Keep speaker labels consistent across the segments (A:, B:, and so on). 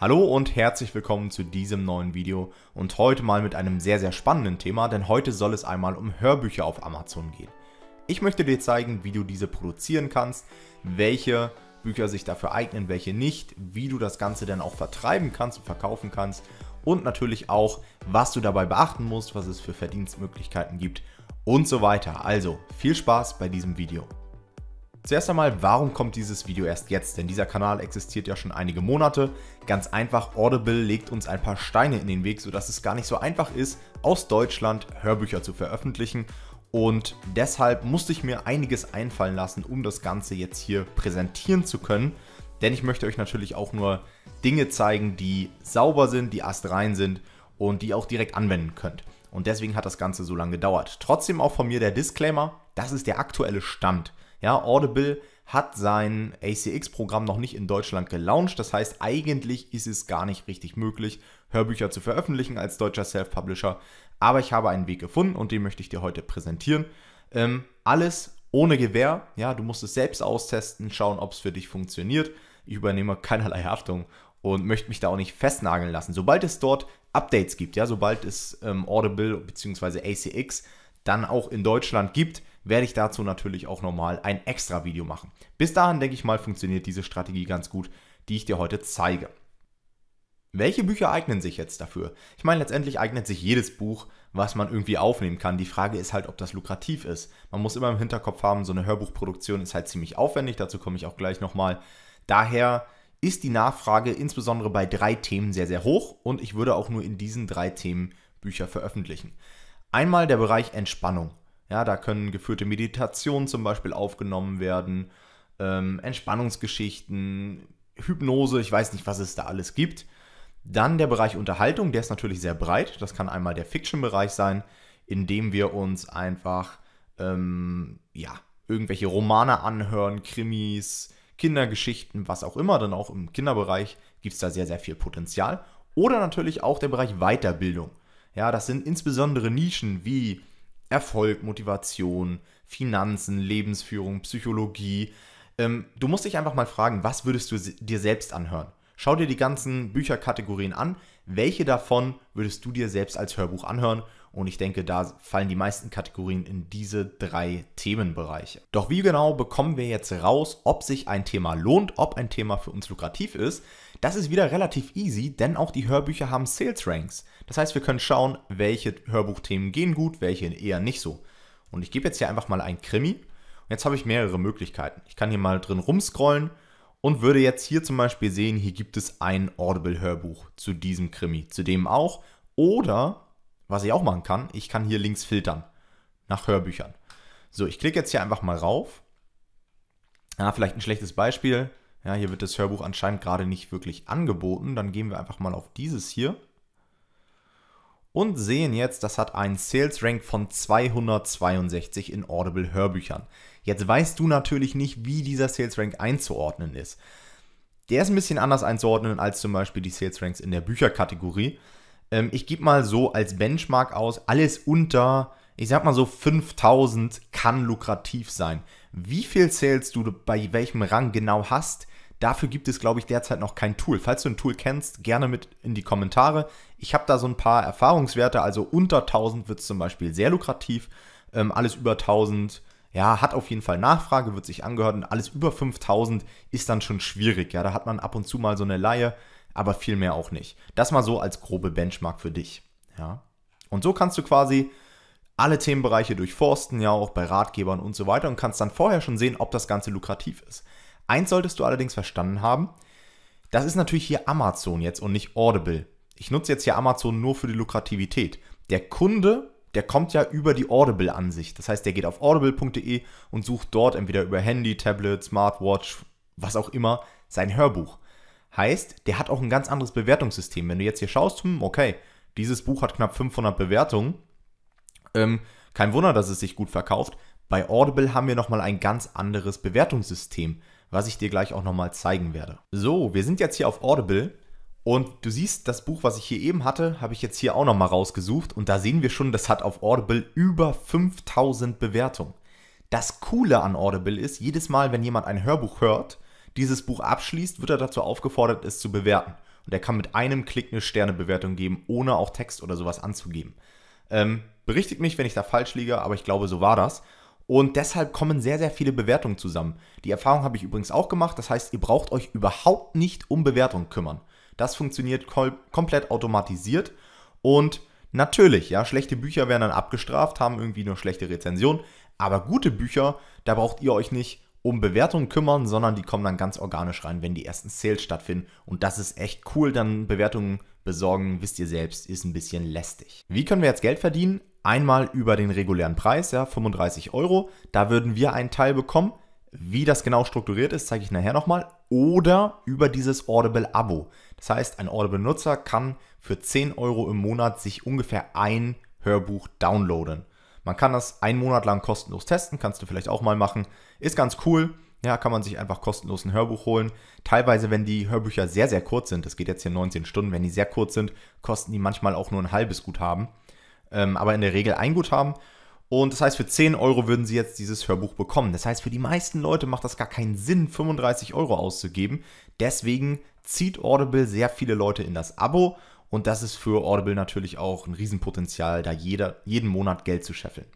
A: Hallo und herzlich willkommen zu diesem neuen Video und heute mal mit einem sehr sehr spannenden Thema, denn heute soll es einmal um Hörbücher auf Amazon gehen. Ich möchte dir zeigen, wie du diese produzieren kannst, welche Bücher sich dafür eignen, welche nicht, wie du das Ganze dann auch vertreiben kannst und verkaufen kannst und natürlich auch, was du dabei beachten musst, was es für Verdienstmöglichkeiten gibt und so weiter. Also viel Spaß bei diesem Video. Zuerst einmal, warum kommt dieses Video erst jetzt? Denn dieser Kanal existiert ja schon einige Monate. Ganz einfach, Audible legt uns ein paar Steine in den Weg, sodass es gar nicht so einfach ist, aus Deutschland Hörbücher zu veröffentlichen. Und deshalb musste ich mir einiges einfallen lassen, um das Ganze jetzt hier präsentieren zu können. Denn ich möchte euch natürlich auch nur Dinge zeigen, die sauber sind, die astrein sind und die ihr auch direkt anwenden könnt. Und deswegen hat das Ganze so lange gedauert. Trotzdem auch von mir der Disclaimer, das ist der aktuelle Stand. Ja, Audible hat sein ACX-Programm noch nicht in Deutschland gelauncht. Das heißt, eigentlich ist es gar nicht richtig möglich, Hörbücher zu veröffentlichen als deutscher Self-Publisher. Aber ich habe einen Weg gefunden und den möchte ich dir heute präsentieren. Ähm, alles ohne Gewähr. Ja, du musst es selbst austesten, schauen, ob es für dich funktioniert. Ich übernehme keinerlei Haftung und möchte mich da auch nicht festnageln lassen. Sobald es dort Updates gibt, ja, sobald es ähm, Audible bzw. ACX dann auch in Deutschland gibt, werde ich dazu natürlich auch nochmal ein extra Video machen. Bis dahin, denke ich mal, funktioniert diese Strategie ganz gut, die ich dir heute zeige. Welche Bücher eignen sich jetzt dafür? Ich meine, letztendlich eignet sich jedes Buch, was man irgendwie aufnehmen kann. Die Frage ist halt, ob das lukrativ ist. Man muss immer im Hinterkopf haben, so eine Hörbuchproduktion ist halt ziemlich aufwendig, dazu komme ich auch gleich nochmal. Daher ist die Nachfrage insbesondere bei drei Themen sehr, sehr hoch und ich würde auch nur in diesen drei Themen Bücher veröffentlichen. Einmal der Bereich Entspannung. Ja, da können geführte Meditationen zum Beispiel aufgenommen werden, ähm, Entspannungsgeschichten, Hypnose, ich weiß nicht, was es da alles gibt. Dann der Bereich Unterhaltung, der ist natürlich sehr breit. Das kann einmal der Fiction-Bereich sein, in dem wir uns einfach ähm, ja, irgendwelche Romane anhören, Krimis, Kindergeschichten, was auch immer. Dann auch im Kinderbereich gibt es da sehr, sehr viel Potenzial. Oder natürlich auch der Bereich Weiterbildung. Ja, das sind insbesondere Nischen wie Erfolg, Motivation, Finanzen, Lebensführung, Psychologie. Ähm, du musst dich einfach mal fragen, was würdest du dir selbst anhören? Schau dir die ganzen Bücherkategorien an. Welche davon würdest du dir selbst als Hörbuch anhören? Und ich denke, da fallen die meisten Kategorien in diese drei Themenbereiche. Doch wie genau bekommen wir jetzt raus, ob sich ein Thema lohnt, ob ein Thema für uns lukrativ ist? Das ist wieder relativ easy, denn auch die Hörbücher haben Sales Ranks. Das heißt, wir können schauen, welche Hörbuchthemen gehen gut, welche eher nicht so. Und ich gebe jetzt hier einfach mal ein Krimi. Und jetzt habe ich mehrere Möglichkeiten. Ich kann hier mal drin rumscrollen und würde jetzt hier zum Beispiel sehen, hier gibt es ein Audible-Hörbuch zu diesem Krimi, zu dem auch. Oder, was ich auch machen kann, ich kann hier links filtern nach Hörbüchern. So, ich klicke jetzt hier einfach mal rauf. Ah, vielleicht ein schlechtes Beispiel. Ja, hier wird das Hörbuch anscheinend gerade nicht wirklich angeboten. Dann gehen wir einfach mal auf dieses hier. Und sehen jetzt, das hat einen Sales Rank von 262 in Audible Hörbüchern. Jetzt weißt du natürlich nicht, wie dieser Sales Rank einzuordnen ist. Der ist ein bisschen anders einzuordnen als zum Beispiel die Sales Ranks in der Bücherkategorie. Ähm, ich gebe mal so als Benchmark aus, alles unter ich sag mal so 5000 kann lukrativ sein. Wie viel Sales du bei welchem Rang genau hast, dafür gibt es, glaube ich, derzeit noch kein Tool. Falls du ein Tool kennst, gerne mit in die Kommentare. Ich habe da so ein paar Erfahrungswerte, also unter 1000 wird es zum Beispiel sehr lukrativ, ähm, alles über 1000 ja, hat auf jeden Fall Nachfrage, wird sich angehört und alles über 5000 ist dann schon schwierig. Ja, da hat man ab und zu mal so eine Laie, aber viel mehr auch nicht. Das mal so als grobe Benchmark für dich. Ja. Und so kannst du quasi alle Themenbereiche durchforsten, ja auch bei Ratgebern und so weiter und kannst dann vorher schon sehen, ob das Ganze lukrativ ist. Eins solltest du allerdings verstanden haben, das ist natürlich hier Amazon jetzt und nicht Audible. Ich nutze jetzt hier Amazon nur für die Lukrativität. Der Kunde, der kommt ja über die Audible-Ansicht. Das heißt, der geht auf audible.de und sucht dort entweder über Handy, Tablet, Smartwatch, was auch immer, sein Hörbuch. Heißt, der hat auch ein ganz anderes Bewertungssystem. Wenn du jetzt hier schaust, hm, okay, dieses Buch hat knapp 500 Bewertungen, ähm, kein Wunder, dass es sich gut verkauft. Bei Audible haben wir nochmal ein ganz anderes Bewertungssystem, was ich dir gleich auch nochmal zeigen werde. So, wir sind jetzt hier auf Audible und du siehst, das Buch, was ich hier eben hatte, habe ich jetzt hier auch nochmal rausgesucht und da sehen wir schon, das hat auf Audible über 5000 Bewertungen. Das Coole an Audible ist, jedes Mal, wenn jemand ein Hörbuch hört, dieses Buch abschließt, wird er dazu aufgefordert, es zu bewerten. Und er kann mit einem Klick eine Sternebewertung geben, ohne auch Text oder sowas anzugeben. Ähm, berichtigt mich, wenn ich da falsch liege, aber ich glaube, so war das. Und deshalb kommen sehr, sehr viele Bewertungen zusammen. Die Erfahrung habe ich übrigens auch gemacht. Das heißt, ihr braucht euch überhaupt nicht um Bewertungen kümmern. Das funktioniert komplett automatisiert. Und natürlich, ja, schlechte Bücher werden dann abgestraft, haben irgendwie nur schlechte Rezensionen. Aber gute Bücher, da braucht ihr euch nicht um Bewertungen kümmern, sondern die kommen dann ganz organisch rein, wenn die ersten Sales stattfinden. Und das ist echt cool, dann Bewertungen besorgen, wisst ihr selbst, ist ein bisschen lästig. Wie können wir jetzt Geld verdienen? Einmal über den regulären Preis, ja, 35 Euro. Da würden wir einen Teil bekommen. Wie das genau strukturiert ist, zeige ich nachher nochmal. Oder über dieses Audible-Abo. Das heißt, ein Audible-Nutzer kann für 10 Euro im Monat sich ungefähr ein Hörbuch downloaden. Man kann das einen Monat lang kostenlos testen, kannst du vielleicht auch mal machen. Ist ganz cool ja, kann man sich einfach kostenlos ein Hörbuch holen. Teilweise, wenn die Hörbücher sehr, sehr kurz sind, das geht jetzt hier 19 Stunden, wenn die sehr kurz sind, kosten die manchmal auch nur ein halbes Guthaben, ähm, aber in der Regel ein Guthaben. Und das heißt, für 10 Euro würden sie jetzt dieses Hörbuch bekommen. Das heißt, für die meisten Leute macht das gar keinen Sinn, 35 Euro auszugeben. Deswegen zieht Audible sehr viele Leute in das Abo. Und das ist für Audible natürlich auch ein Riesenpotenzial, da jeder, jeden Monat Geld zu scheffeln.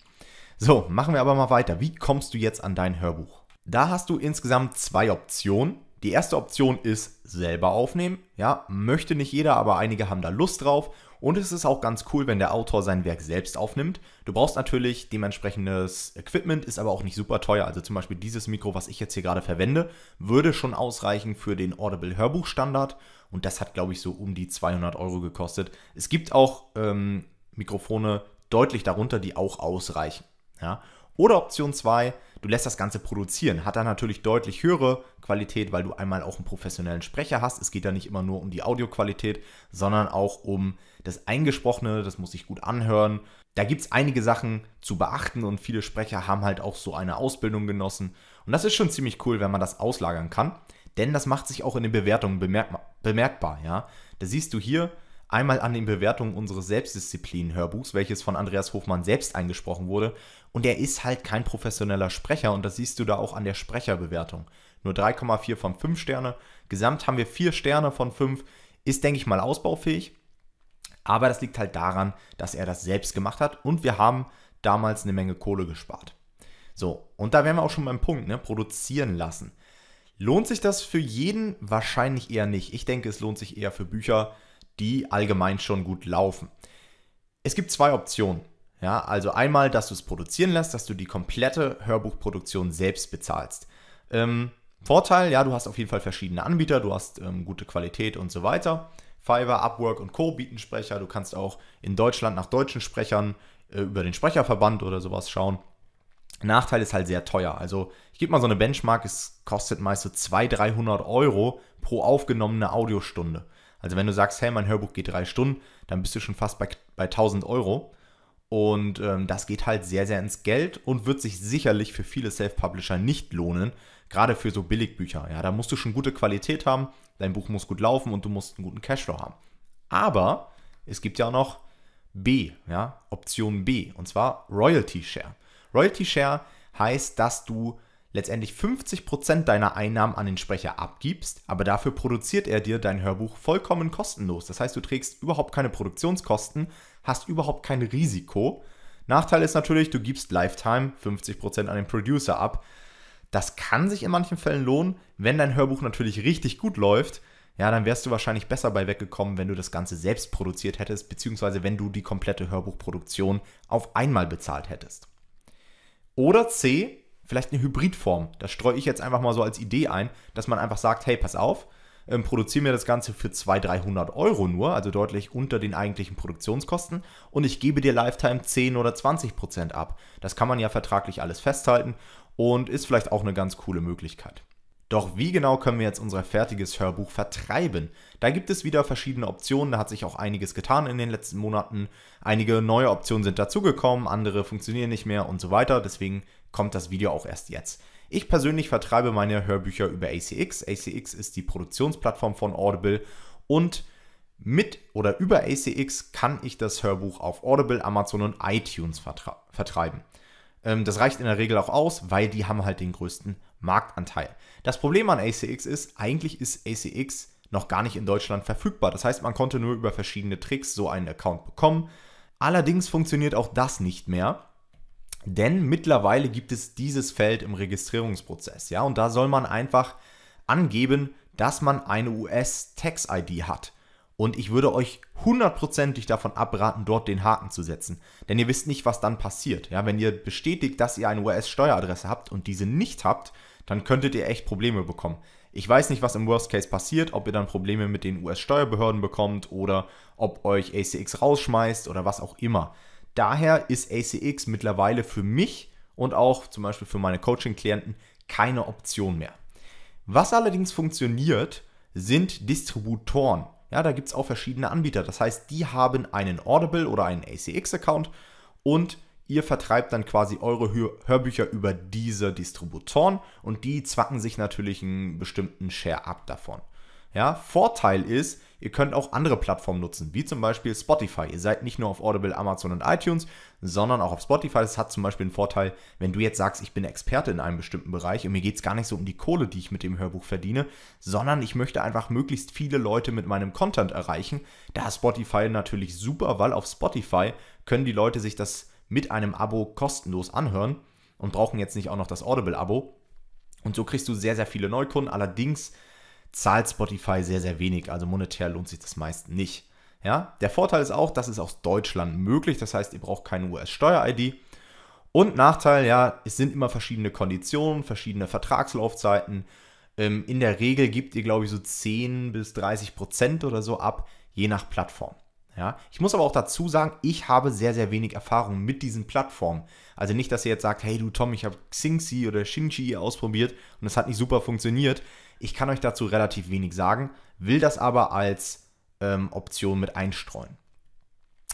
A: So, machen wir aber mal weiter. Wie kommst du jetzt an dein Hörbuch? Da hast du insgesamt zwei Optionen. Die erste Option ist selber aufnehmen. Ja, möchte nicht jeder, aber einige haben da Lust drauf. Und es ist auch ganz cool, wenn der Autor sein Werk selbst aufnimmt. Du brauchst natürlich dementsprechendes Equipment, ist aber auch nicht super teuer. Also zum Beispiel dieses Mikro, was ich jetzt hier gerade verwende, würde schon ausreichen für den Audible Hörbuchstandard. Und das hat, glaube ich, so um die 200 Euro gekostet. Es gibt auch ähm, Mikrofone deutlich darunter, die auch ausreichen. Ja, oder Option 2, du lässt das Ganze produzieren. Hat dann natürlich deutlich höhere Qualität, weil du einmal auch einen professionellen Sprecher hast. Es geht da nicht immer nur um die Audioqualität, sondern auch um das Eingesprochene. Das muss sich gut anhören. Da gibt es einige Sachen zu beachten und viele Sprecher haben halt auch so eine Ausbildung genossen. Und das ist schon ziemlich cool, wenn man das auslagern kann. Denn das macht sich auch in den Bewertungen bemerkbar. Ja? Da siehst du hier, Einmal an den Bewertungen unseres Selbstdisziplin-Hörbuchs, welches von Andreas Hofmann selbst eingesprochen wurde. Und er ist halt kein professioneller Sprecher und das siehst du da auch an der Sprecherbewertung. Nur 3,4 von 5 Sterne. Gesamt haben wir 4 Sterne von 5. Ist, denke ich mal, ausbaufähig. Aber das liegt halt daran, dass er das selbst gemacht hat und wir haben damals eine Menge Kohle gespart. So, und da wären wir auch schon beim Punkt, ne? Produzieren lassen. Lohnt sich das für jeden? Wahrscheinlich eher nicht. Ich denke, es lohnt sich eher für Bücher, die allgemein schon gut laufen. Es gibt zwei Optionen. Ja, also einmal, dass du es produzieren lässt, dass du die komplette Hörbuchproduktion selbst bezahlst. Ähm, Vorteil, ja, du hast auf jeden Fall verschiedene Anbieter, du hast ähm, gute Qualität und so weiter. Fiverr, Upwork und Co. bieten Sprecher. Du kannst auch in Deutschland nach deutschen Sprechern äh, über den Sprecherverband oder sowas schauen. Nachteil ist halt sehr teuer. Also ich gebe mal so eine Benchmark, es kostet meist so 200, 300 Euro pro aufgenommene Audiostunde. Also wenn du sagst, hey, mein Hörbuch geht drei Stunden, dann bist du schon fast bei, bei 1000 Euro. Und ähm, das geht halt sehr, sehr ins Geld und wird sich sicherlich für viele Self-Publisher nicht lohnen, gerade für so Billigbücher. Ja, da musst du schon gute Qualität haben, dein Buch muss gut laufen und du musst einen guten Cashflow haben. Aber es gibt ja auch noch B, ja, Option B, und zwar Royalty Share. Royalty Share heißt, dass du letztendlich 50% deiner Einnahmen an den Sprecher abgibst, aber dafür produziert er dir dein Hörbuch vollkommen kostenlos. Das heißt, du trägst überhaupt keine Produktionskosten, hast überhaupt kein Risiko. Nachteil ist natürlich, du gibst Lifetime 50% an den Producer ab. Das kann sich in manchen Fällen lohnen, wenn dein Hörbuch natürlich richtig gut läuft. Ja, dann wärst du wahrscheinlich besser bei weggekommen, wenn du das Ganze selbst produziert hättest, beziehungsweise wenn du die komplette Hörbuchproduktion auf einmal bezahlt hättest. Oder C, vielleicht eine Hybridform. Das streue ich jetzt einfach mal so als Idee ein, dass man einfach sagt, hey, pass auf, ähm, produziere mir das Ganze für 200, 300 Euro nur, also deutlich unter den eigentlichen Produktionskosten und ich gebe dir Lifetime 10 oder 20 Prozent ab. Das kann man ja vertraglich alles festhalten und ist vielleicht auch eine ganz coole Möglichkeit. Doch wie genau können wir jetzt unser fertiges Hörbuch vertreiben? Da gibt es wieder verschiedene Optionen, da hat sich auch einiges getan in den letzten Monaten. Einige neue Optionen sind dazugekommen, andere funktionieren nicht mehr und so weiter, deswegen kommt das Video auch erst jetzt. Ich persönlich vertreibe meine Hörbücher über ACX. ACX ist die Produktionsplattform von Audible und mit oder über ACX kann ich das Hörbuch auf Audible, Amazon und iTunes vertreiben. Ähm, das reicht in der Regel auch aus, weil die haben halt den größten Marktanteil. Das Problem an ACX ist, eigentlich ist ACX noch gar nicht in Deutschland verfügbar. Das heißt, man konnte nur über verschiedene Tricks so einen Account bekommen. Allerdings funktioniert auch das nicht mehr, denn mittlerweile gibt es dieses Feld im Registrierungsprozess. Ja, und da soll man einfach angeben, dass man eine US-Tax-ID hat. Und ich würde euch hundertprozentig davon abraten, dort den Haken zu setzen. Denn ihr wisst nicht, was dann passiert. Ja, wenn ihr bestätigt, dass ihr eine US-Steueradresse habt und diese nicht habt, dann könntet ihr echt Probleme bekommen. Ich weiß nicht, was im Worst Case passiert, ob ihr dann Probleme mit den US-Steuerbehörden bekommt oder ob euch ACX rausschmeißt oder was auch immer. Daher ist ACX mittlerweile für mich und auch zum Beispiel für meine Coaching-Klienten keine Option mehr. Was allerdings funktioniert, sind Distributoren. Ja, da gibt es auch verschiedene Anbieter. Das heißt, die haben einen Audible oder einen ACX-Account und Ihr vertreibt dann quasi eure Hörbücher über diese Distributoren und die zwacken sich natürlich einen bestimmten Share ab davon. Ja, Vorteil ist, ihr könnt auch andere Plattformen nutzen, wie zum Beispiel Spotify. Ihr seid nicht nur auf Audible, Amazon und iTunes, sondern auch auf Spotify. Das hat zum Beispiel einen Vorteil, wenn du jetzt sagst, ich bin Experte in einem bestimmten Bereich und mir geht es gar nicht so um die Kohle, die ich mit dem Hörbuch verdiene, sondern ich möchte einfach möglichst viele Leute mit meinem Content erreichen. Da ist Spotify natürlich super, weil auf Spotify können die Leute sich das mit einem Abo kostenlos anhören und brauchen jetzt nicht auch noch das Audible-Abo. Und so kriegst du sehr, sehr viele Neukunden. Allerdings zahlt Spotify sehr, sehr wenig. Also monetär lohnt sich das meist nicht. Ja? Der Vorteil ist auch, das ist aus Deutschland möglich. Das heißt, ihr braucht keine US-Steuer-ID. Und Nachteil, ja, es sind immer verschiedene Konditionen, verschiedene Vertragslaufzeiten. Ähm, in der Regel gibt ihr, glaube ich, so 10 bis 30 Prozent oder so ab, je nach Plattform. Ja, ich muss aber auch dazu sagen, ich habe sehr, sehr wenig Erfahrung mit diesen Plattformen. Also nicht, dass ihr jetzt sagt, hey du Tom, ich habe Xingxi oder Xingxi ausprobiert und es hat nicht super funktioniert. Ich kann euch dazu relativ wenig sagen, will das aber als ähm, Option mit einstreuen.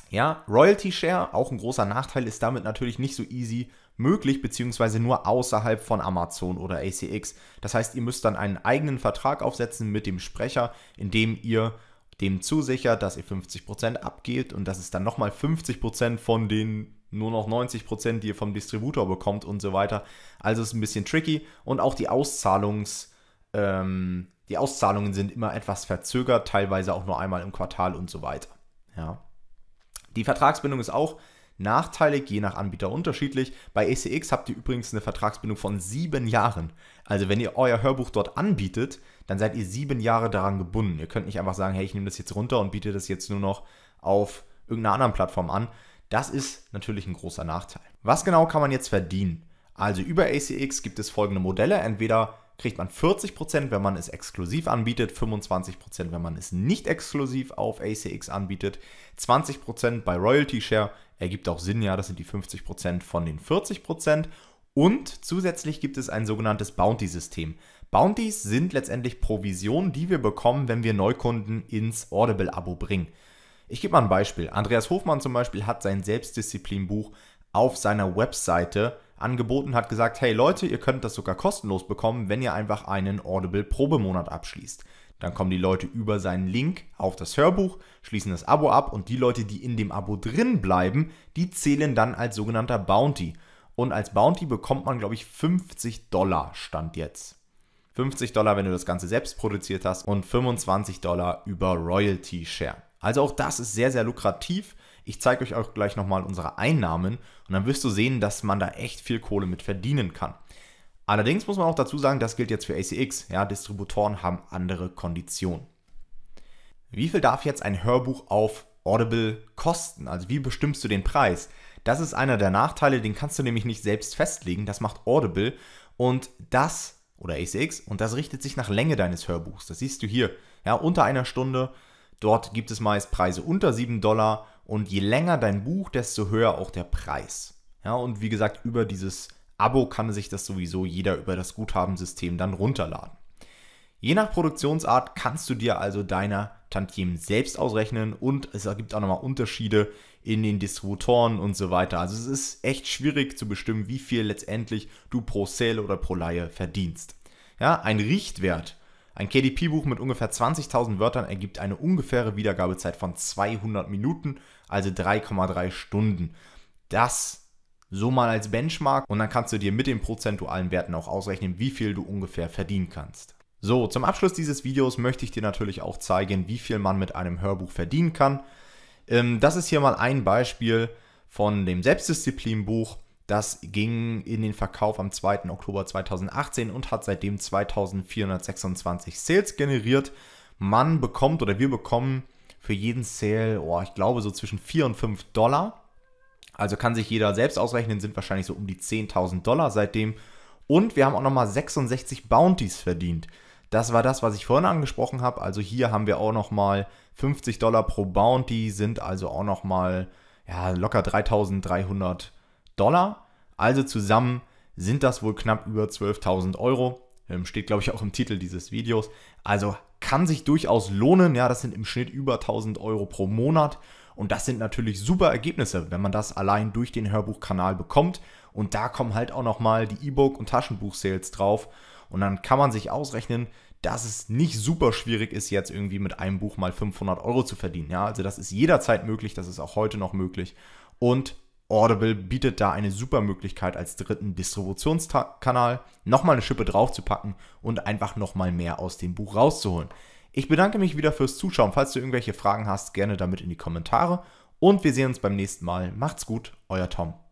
A: Ja, Royalty Share, auch ein großer Nachteil, ist damit natürlich nicht so easy möglich, beziehungsweise nur außerhalb von Amazon oder ACX. Das heißt, ihr müsst dann einen eigenen Vertrag aufsetzen mit dem Sprecher, in dem ihr dem zusichert, dass ihr 50% abgebt und dass es dann nochmal 50% von den nur noch 90%, die ihr vom Distributor bekommt und so weiter. Also ist ein bisschen tricky und auch die Auszahlungs, ähm, die Auszahlungen sind immer etwas verzögert, teilweise auch nur einmal im Quartal und so weiter. Ja. Die Vertragsbindung ist auch nachteilig, je nach Anbieter unterschiedlich. Bei ACX e habt ihr übrigens eine Vertragsbindung von sieben Jahren. Also wenn ihr euer Hörbuch dort anbietet, dann seid ihr sieben Jahre daran gebunden. Ihr könnt nicht einfach sagen, hey, ich nehme das jetzt runter und biete das jetzt nur noch auf irgendeiner anderen Plattform an. Das ist natürlich ein großer Nachteil. Was genau kann man jetzt verdienen? Also über ACX gibt es folgende Modelle. Entweder kriegt man 40%, wenn man es exklusiv anbietet, 25%, wenn man es nicht exklusiv auf ACX anbietet, 20% bei Royalty Share, ergibt auch Sinn, ja, das sind die 50% von den 40% und zusätzlich gibt es ein sogenanntes Bounty-System. Bounties sind letztendlich Provisionen, die wir bekommen, wenn wir Neukunden ins Audible-Abo bringen. Ich gebe mal ein Beispiel. Andreas Hofmann zum Beispiel hat sein Selbstdisziplinbuch auf seiner Webseite angeboten, hat gesagt, hey Leute, ihr könnt das sogar kostenlos bekommen, wenn ihr einfach einen Audible-Probemonat abschließt. Dann kommen die Leute über seinen Link auf das Hörbuch, schließen das Abo ab und die Leute, die in dem Abo drin bleiben, die zählen dann als sogenannter Bounty. Und als Bounty bekommt man, glaube ich, 50 Dollar Stand jetzt. 50 Dollar, wenn du das Ganze selbst produziert hast und 25 Dollar über Royalty Share. Also auch das ist sehr, sehr lukrativ. Ich zeige euch auch gleich nochmal unsere Einnahmen und dann wirst du sehen, dass man da echt viel Kohle mit verdienen kann. Allerdings muss man auch dazu sagen, das gilt jetzt für ACX. Ja, Distributoren haben andere Konditionen. Wie viel darf jetzt ein Hörbuch auf Audible kosten? Also wie bestimmst du den Preis? Das ist einer der Nachteile, den kannst du nämlich nicht selbst festlegen. Das macht Audible und das oder ACX und das richtet sich nach Länge deines Hörbuchs. Das siehst du hier. Ja, unter einer Stunde. Dort gibt es meist Preise unter 7 Dollar und je länger dein Buch, desto höher auch der Preis. Ja, und wie gesagt, über dieses Abo kann sich das sowieso jeder über das Guthabensystem dann runterladen. Je nach Produktionsart kannst du dir also deiner Tantiemen selbst ausrechnen und es gibt auch nochmal Unterschiede in den Distributoren und so weiter. Also es ist echt schwierig zu bestimmen, wie viel letztendlich du pro Sale oder pro Laie verdienst. Ja, ein Richtwert, ein KDP-Buch mit ungefähr 20.000 Wörtern ergibt eine ungefähre Wiedergabezeit von 200 Minuten, also 3,3 Stunden. Das so mal als Benchmark und dann kannst du dir mit den prozentualen Werten auch ausrechnen, wie viel du ungefähr verdienen kannst. So, zum Abschluss dieses Videos möchte ich dir natürlich auch zeigen, wie viel man mit einem Hörbuch verdienen kann. Ähm, das ist hier mal ein Beispiel von dem Selbstdisziplinbuch. Das ging in den Verkauf am 2. Oktober 2018 und hat seitdem 2426 Sales generiert. Man bekommt oder wir bekommen für jeden Sale, oh, ich glaube so zwischen 4 und 5 Dollar. Also kann sich jeder selbst ausrechnen, sind wahrscheinlich so um die 10.000 Dollar seitdem. Und wir haben auch nochmal 66 Bounties verdient. Das war das, was ich vorhin angesprochen habe. Also hier haben wir auch nochmal 50 Dollar pro Bounty, sind also auch nochmal ja, locker 3300 Dollar. Also zusammen sind das wohl knapp über 12.000 Euro. Ähm, steht, glaube ich, auch im Titel dieses Videos. Also kann sich durchaus lohnen. Ja, das sind im Schnitt über 1000 Euro pro Monat. Und das sind natürlich super Ergebnisse, wenn man das allein durch den Hörbuchkanal bekommt. Und da kommen halt auch nochmal die E-Book- und Taschenbuch-Sales drauf. Und dann kann man sich ausrechnen, dass es nicht super schwierig ist, jetzt irgendwie mit einem Buch mal 500 Euro zu verdienen. Ja, also das ist jederzeit möglich, das ist auch heute noch möglich. Und Audible bietet da eine super Möglichkeit, als dritten Distributionskanal nochmal eine Schippe draufzupacken und einfach nochmal mehr aus dem Buch rauszuholen. Ich bedanke mich wieder fürs Zuschauen. Falls du irgendwelche Fragen hast, gerne damit in die Kommentare. Und wir sehen uns beim nächsten Mal. Macht's gut, euer Tom.